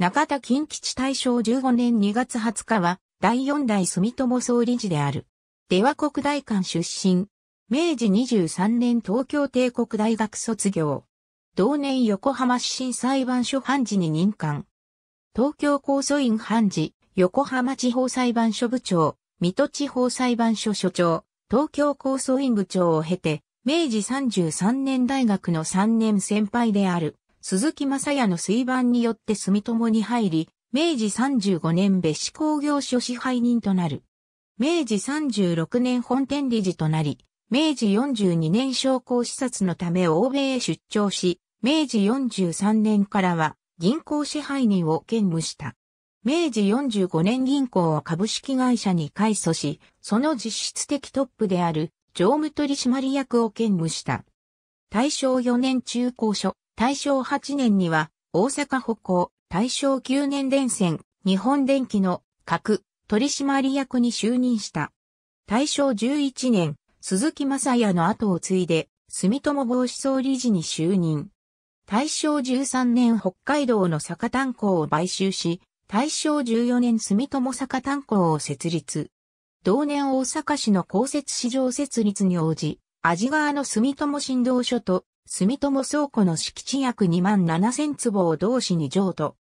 中田近吉大正15年2月20日は、第4代住友総理事である。出羽国大館出身。明治23年東京帝国大学卒業。同年横浜市審裁判所判事に任官。東京高訴院判事、横浜地方裁判所部長、水戸地方裁判所所長、東京高訴院部長を経て、明治33年大学の3年先輩である。鈴木正也の水盤によって住友に入り、明治35年別紙工業所支配人となる。明治36年本店理事となり、明治42年商工視察のため欧米へ出張し、明治43年からは銀行支配人を兼務した。明治45年銀行を株式会社に改組し、その実質的トップである常務取締役を兼務した。大正4年中高所、大正8年には大阪歩行、大正9年電線、日本電機の核取締役に就任した。大正11年、鈴木正也の後を継いで、住友防止総理事に就任。大正13年北海道の酒炭鉱を買収し、大正14年住友酒炭鉱を設立。同年大阪市の公設市場設立に応じ、味川の住友振動所と住友倉庫の敷地約2万7千坪を同市に譲渡。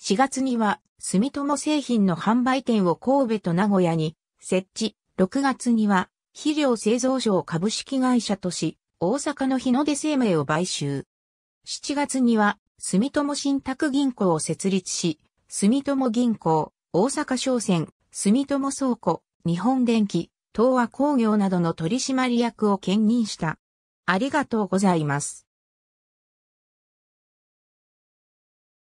4月には、住友製品の販売店を神戸と名古屋に設置。6月には、肥料製造所を株式会社とし、大阪の日の出生命を買収。7月には、住友信託銀行を設立し、住友銀行、大阪商船、住友倉庫、日本電機、東和工業などの取締役を兼任した。ありがとうございます。